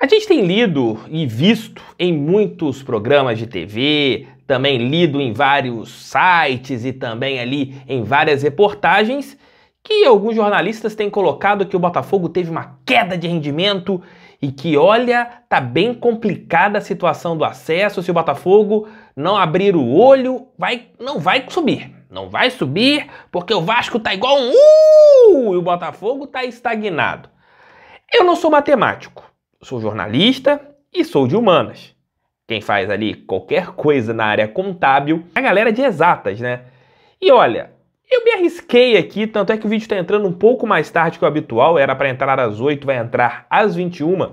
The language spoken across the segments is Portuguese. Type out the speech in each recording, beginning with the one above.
A gente tem lido e visto em muitos programas de TV, também lido em vários sites e também ali em várias reportagens que alguns jornalistas têm colocado que o Botafogo teve uma queda de rendimento e que olha, tá bem complicada a situação do acesso, se o Botafogo não abrir o olho, vai não vai subir. Não vai subir porque o Vasco tá igual um uh, e o Botafogo tá estagnado. Eu não sou matemático, sou jornalista e sou de humanas. Quem faz ali qualquer coisa na área contábil é a galera de exatas, né? E olha, eu me arrisquei aqui, tanto é que o vídeo está entrando um pouco mais tarde que o habitual, era para entrar às 8, vai entrar às 21,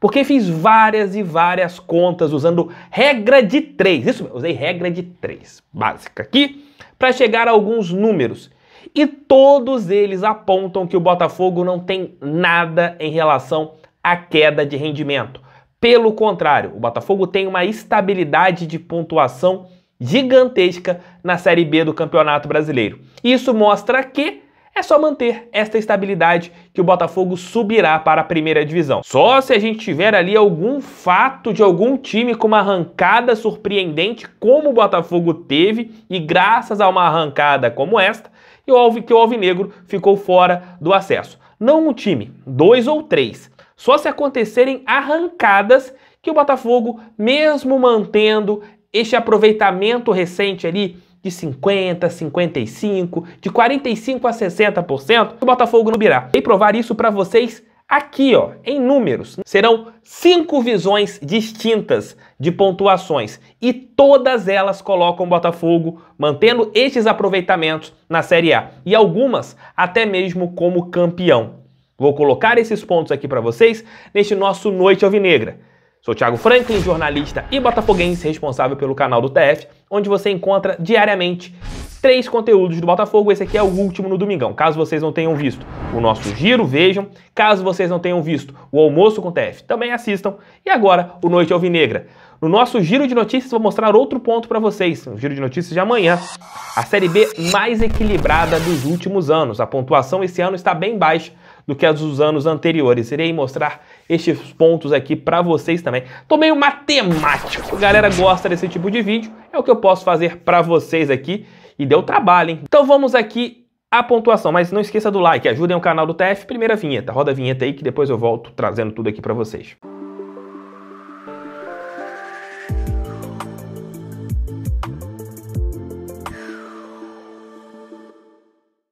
porque fiz várias e várias contas usando regra de 3. Isso, usei regra de 3, básica aqui, para chegar a alguns números. E todos eles apontam que o Botafogo não tem nada em relação a queda de rendimento. Pelo contrário, o Botafogo tem uma estabilidade de pontuação gigantesca na Série B do Campeonato Brasileiro. Isso mostra que é só manter esta estabilidade que o Botafogo subirá para a primeira divisão. Só se a gente tiver ali algum fato de algum time com uma arrancada surpreendente, como o Botafogo teve, e graças a uma arrancada como esta, que o Alvinegro ficou fora do acesso. Não um time, dois ou três, só se acontecerem arrancadas que o Botafogo, mesmo mantendo este aproveitamento recente ali de 50, 55, de 45 a 60%, o Botafogo não virá. E provar isso para vocês aqui, ó, em números. Serão cinco visões distintas de pontuações e todas elas colocam o Botafogo mantendo estes aproveitamentos na Série A e algumas até mesmo como campeão. Vou colocar esses pontos aqui para vocês neste nosso Noite Alvinegra. Sou Thiago Franklin, jornalista e botafoguense responsável pelo canal do TF, onde você encontra diariamente três conteúdos do Botafogo. Esse aqui é o último no domingão. Caso vocês não tenham visto o nosso giro, vejam. Caso vocês não tenham visto o almoço com o TF, também assistam. E agora, o Noite Alvinegra. No nosso giro de notícias, vou mostrar outro ponto para vocês. No giro de notícias de amanhã. A Série B mais equilibrada dos últimos anos. A pontuação esse ano está bem baixa do que as dos anos anteriores. Irei mostrar estes pontos aqui para vocês também. Tô meio matemático. A galera gosta desse tipo de vídeo, é o que eu posso fazer para vocês aqui. E deu trabalho, hein? Então vamos aqui a pontuação, mas não esqueça do like, ajudem o canal do TF. Primeira vinheta, roda a vinheta aí que depois eu volto trazendo tudo aqui para vocês.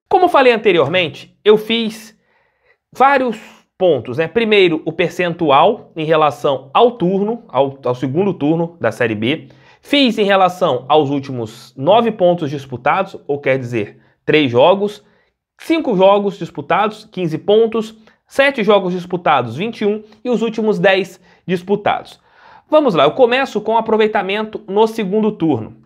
Como falei anteriormente, eu fiz vários pontos. Né? Primeiro, o percentual em relação ao turno, ao, ao segundo turno da Série B. Fiz em relação aos últimos nove pontos disputados, ou quer dizer, três jogos. Cinco jogos disputados, 15 pontos. Sete jogos disputados, 21. E os últimos 10 disputados. Vamos lá, eu começo com aproveitamento no segundo turno.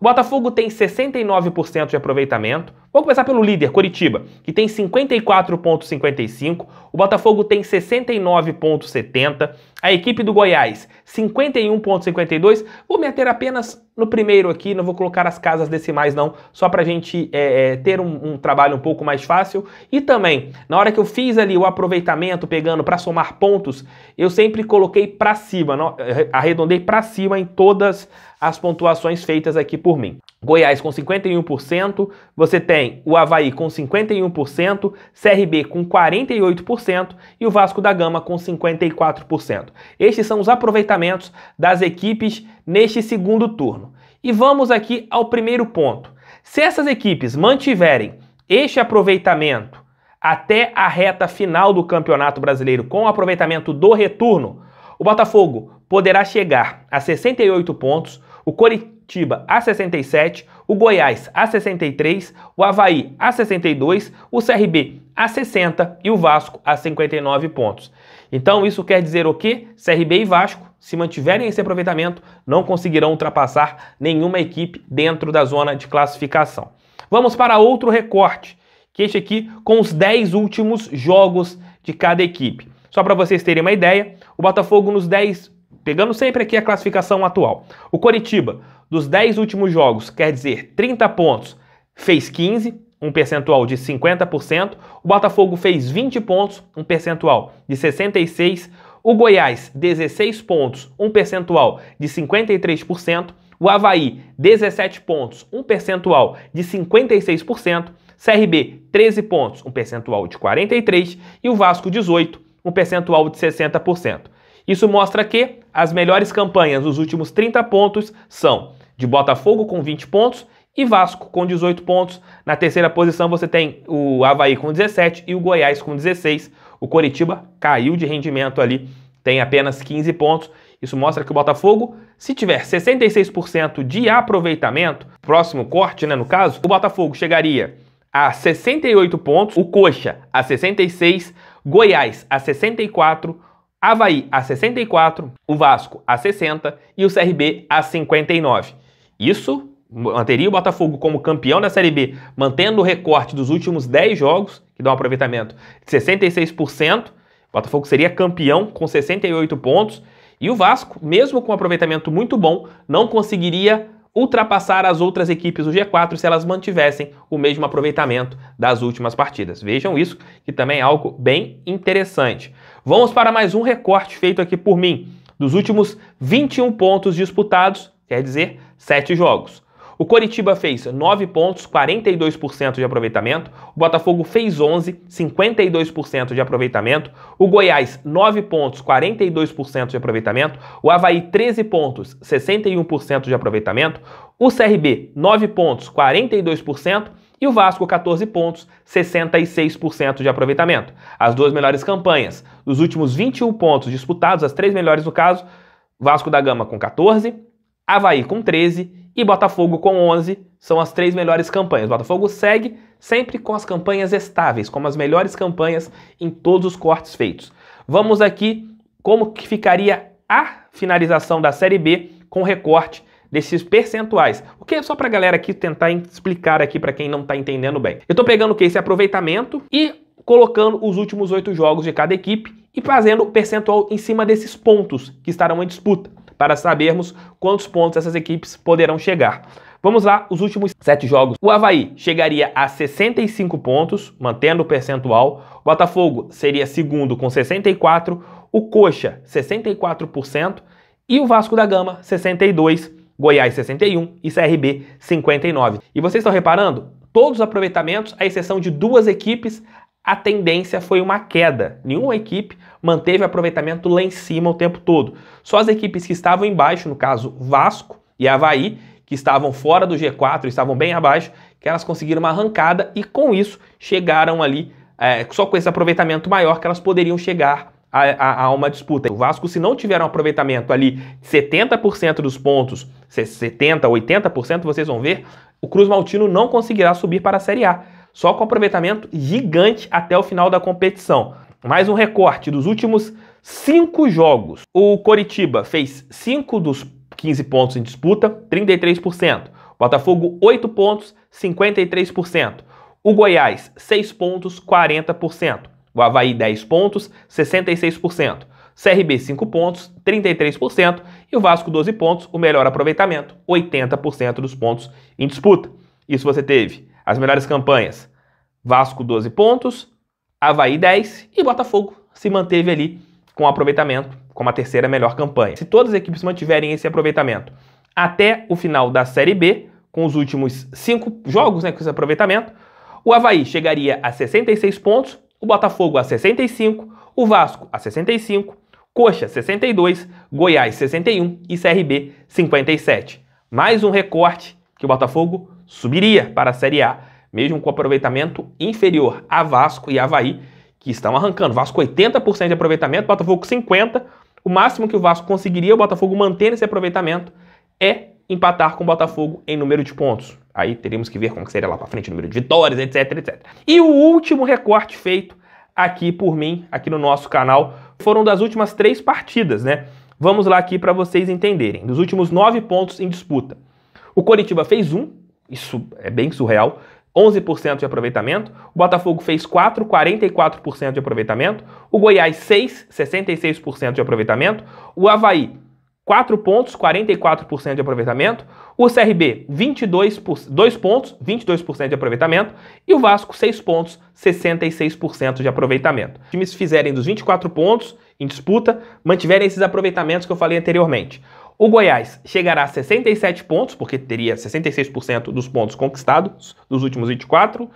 O Botafogo tem 69% de aproveitamento, Vamos começar pelo líder, Coritiba, que tem 54,55, o Botafogo tem 69,70, a equipe do Goiás 51,52. Vou meter apenas no primeiro aqui, não vou colocar as casas decimais não, só para a gente é, é, ter um, um, trabalho um pouco mais fácil. E também, na hora que eu fiz ali o aproveitamento, pegando para somar pontos, eu sempre coloquei para cima, não, arredondei para cima em todas as pontuações feitas aqui por mim. Goiás com 51%, você tem o Havaí com 51%, CRB com 48% e o Vasco da Gama com 54%. Estes são os aproveitamentos das equipes neste segundo turno. E vamos aqui ao primeiro ponto. Se essas equipes mantiverem este aproveitamento até a reta final do Campeonato Brasileiro com o aproveitamento do retorno, o Botafogo poderá chegar a 68 pontos, o Corinthians Curitiba a 67, o Goiás a 63, o Havaí a 62, o CRB a 60 e o Vasco a 59 pontos. Então isso quer dizer o quê? CRB e Vasco, se mantiverem esse aproveitamento, não conseguirão ultrapassar nenhuma equipe dentro da zona de classificação. Vamos para outro recorte, que este aqui com os 10 últimos jogos de cada equipe. Só para vocês terem uma ideia, o Botafogo nos 10 pegando sempre aqui a classificação atual. O Coritiba dos 10 últimos jogos, quer dizer, 30 pontos, fez 15, um percentual de 50%. O Botafogo fez 20 pontos, um percentual de 66%. O Goiás, 16 pontos, um percentual de 53%. O Havaí, 17 pontos, um percentual de 56%. CRB, 13 pontos, um percentual de 43%. E o Vasco, 18, um percentual de 60%. Isso mostra que as melhores campanhas dos últimos 30 pontos são de Botafogo com 20 pontos e Vasco com 18 pontos. Na terceira posição você tem o Havaí com 17 e o Goiás com 16. O Coritiba caiu de rendimento ali, tem apenas 15 pontos. Isso mostra que o Botafogo, se tiver 66% de aproveitamento, próximo corte, né, no caso, o Botafogo chegaria a 68 pontos, o Coxa a 66, Goiás a 64, Havaí a 64, o Vasco a 60 e o CRB a 59. Isso manteria o Botafogo como campeão da Série B, mantendo o recorte dos últimos 10 jogos, que dá um aproveitamento de 66%. O Botafogo seria campeão com 68 pontos. E o Vasco, mesmo com um aproveitamento muito bom, não conseguiria ultrapassar as outras equipes do G4 se elas mantivessem o mesmo aproveitamento das últimas partidas. Vejam isso, que também é algo bem interessante. Vamos para mais um recorte feito aqui por mim. Dos últimos 21 pontos disputados, quer dizer, 7 jogos. O Coritiba fez 9 pontos, 42% de aproveitamento. O Botafogo fez 11, 52% de aproveitamento. O Goiás, 9 pontos, 42% de aproveitamento. O Havaí, 13 pontos, 61% de aproveitamento. O CRB, 9 pontos, 42%. E o Vasco, 14 pontos, 66% de aproveitamento. As duas melhores campanhas. Dos últimos 21 pontos disputados, as três melhores no caso, Vasco da Gama com 14, Havaí com 13 e Botafogo com 11 são as três melhores campanhas. O Botafogo segue sempre com as campanhas estáveis, como as melhores campanhas em todos os cortes feitos. Vamos aqui como que ficaria a finalização da Série B com recorte desses percentuais. O que é só para a galera aqui tentar explicar aqui para quem não está entendendo bem. Eu estou pegando o que esse aproveitamento e colocando os últimos oito jogos de cada equipe e fazendo o percentual em cima desses pontos que estarão em disputa para sabermos quantos pontos essas equipes poderão chegar. Vamos lá, os últimos sete jogos. O Havaí chegaria a 65 pontos, mantendo o percentual. O Botafogo seria segundo com 64, o Coxa 64% e o Vasco da Gama 62, Goiás 61 e CRB 59. E vocês estão reparando? Todos os aproveitamentos, à exceção de duas equipes a tendência foi uma queda. Nenhuma equipe manteve aproveitamento lá em cima o tempo todo. Só as equipes que estavam embaixo, no caso Vasco e Havaí, que estavam fora do G4, estavam bem abaixo, que elas conseguiram uma arrancada e com isso chegaram ali, é, só com esse aproveitamento maior que elas poderiam chegar a, a, a, uma disputa. O Vasco, se não tiver um aproveitamento ali 70% dos pontos, 70%, 80%, vocês vão ver, o Cruz Maltino não conseguirá subir para a Série A. Só com aproveitamento gigante até o final da competição. Mais um recorte dos últimos cinco jogos. O Coritiba fez 5 dos 15 pontos em disputa, 33%. Botafogo, 8 pontos, 53%. O Goiás, 6 pontos, 40%. O Havaí, 10 pontos, 66%. CRB 5 pontos, 33%, e o Vasco 12 pontos, o melhor aproveitamento, 80% dos pontos em disputa. Isso você teve as melhores campanhas: Vasco 12 pontos, Havaí 10 e Botafogo se manteve ali com aproveitamento como a terceira melhor campanha. Se todas as equipes mantiverem esse aproveitamento até o final da Série B, com os últimos cinco jogos né, com esse aproveitamento, o Havaí chegaria a 66 pontos, o Botafogo a 65, o Vasco a 65, Coxa 62, Goiás 61 e CRB 57. Mais um recorte que o Botafogo subiria para a Série A, mesmo com aproveitamento inferior a Vasco e Havaí, que estão arrancando. Vasco 80% de aproveitamento, Botafogo 50%. O máximo que o Vasco conseguiria, o Botafogo manter esse aproveitamento, é empatar com o Botafogo em número de pontos. Aí teríamos que ver como seria lá para frente o número de vitórias, etc, etc. E o último recorte feito aqui por mim, aqui no nosso canal, foram das últimas três partidas, né? Vamos lá aqui para vocês entenderem. Dos últimos nove pontos em disputa. O Coritiba fez um, isso é bem surreal. 11% de aproveitamento, o Botafogo fez 4, 44% de aproveitamento, o Goiás 6, 66% de aproveitamento, o Havaí 4 pontos, 44% de aproveitamento, o CRB 22 2 pontos, 22% de aproveitamento e o Vasco 6 pontos, 66% de aproveitamento. Os times fizerem dos 24 pontos em disputa, mantiverem esses aproveitamentos que eu falei anteriormente. O Goiás chegará a 67 pontos, porque teria 66% dos pontos conquistados dos últimos 24.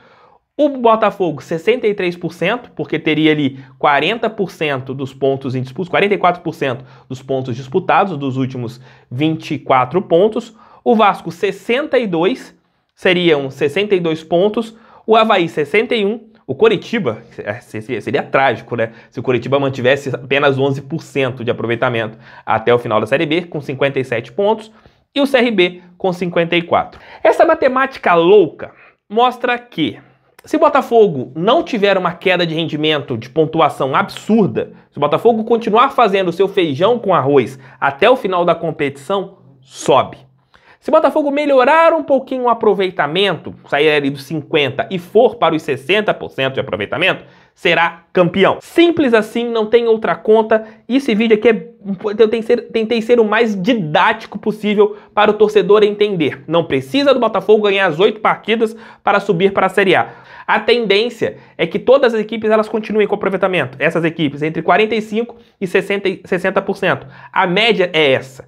O Botafogo, 63%, porque teria ali 40% dos pontos em disputa, 44% dos pontos disputados dos últimos 24 pontos. O Vasco, 62, seriam 62 pontos. O Havaí, 61, o Coritiba, é, seria trágico, né? Se o Coritiba mantivesse apenas 11% de aproveitamento até o final da Série B, com 57 pontos, e o CRB com 54. Essa matemática louca mostra que se o Botafogo não tiver uma queda de rendimento, de pontuação absurda, se o Botafogo continuar fazendo seu feijão com arroz até o final da competição, sobe. Se o Botafogo melhorar um pouquinho o aproveitamento, sair ali dos 50% e for para os 60% de aproveitamento, será campeão. Simples assim, não tem outra conta. Esse vídeo aqui é, eu tentei ser, o mais didático possível para o torcedor entender. Não precisa do Botafogo ganhar as oito partidas para subir para a Série A. A tendência é que todas as equipes elas continuem com aproveitamento. Essas equipes entre 45 e 60%. 60%. A média é essa.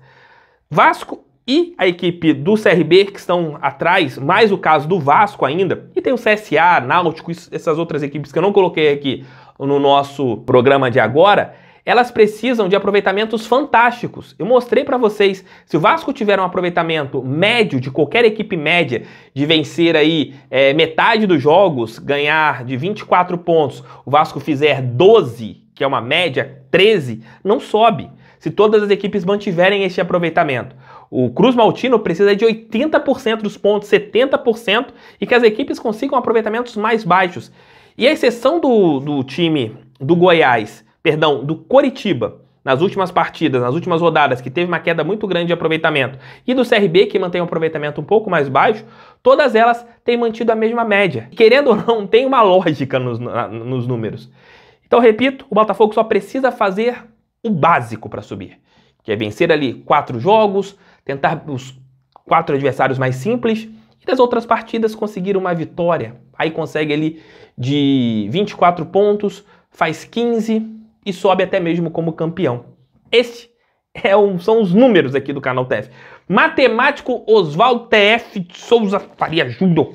Vasco e a equipe do CRB que estão atrás, mais o caso do Vasco ainda, e tem o CSA, Náutico, essas outras equipes que eu não coloquei aqui no nosso programa de agora, elas precisam de aproveitamentos fantásticos. Eu mostrei para vocês, se o Vasco tiver um aproveitamento médio de qualquer equipe média, de vencer aí é, metade dos jogos, ganhar de 24 pontos, o Vasco fizer 12, que é uma média, 13, não sobe. Se todas as equipes mantiverem esse aproveitamento. O Cruz Maltino precisa de 80% dos pontos, 70%, e que as equipes consigam aproveitamentos mais baixos. E a exceção do, do time do Goiás, perdão, do Coritiba, nas últimas partidas, nas últimas rodadas, que teve uma queda muito grande de aproveitamento, e do CRB, que mantém um aproveitamento um pouco mais baixo, todas elas têm mantido a mesma média. querendo ou não, tem uma lógica nos, nos números. Então, repito, o Botafogo só precisa fazer o básico para subir, que é vencer ali quatro jogos, tentar os quatro adversários mais simples e das outras partidas conseguir uma vitória. Aí consegue ali de 24 pontos, faz 15 e sobe até mesmo como campeão. Este é um, são os números aqui do canal TF. Matemático Oswaldo TF de Souza Faria Júnior,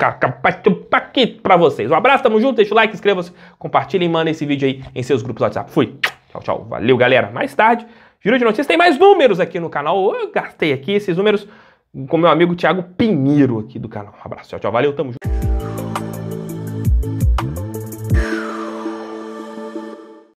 para vocês. Um abraço, tamo junto, deixa o like, inscreva-se, compartilha e manda esse vídeo aí em seus grupos do WhatsApp. Fui, tchau, tchau, valeu galera. Mais tarde Giro de notícias tem mais números aqui no canal. Eu gastei aqui esses números com meu amigo Thiago Pinheiro aqui do canal. Um abraço, tchau, tchau. Valeu, tamo junto.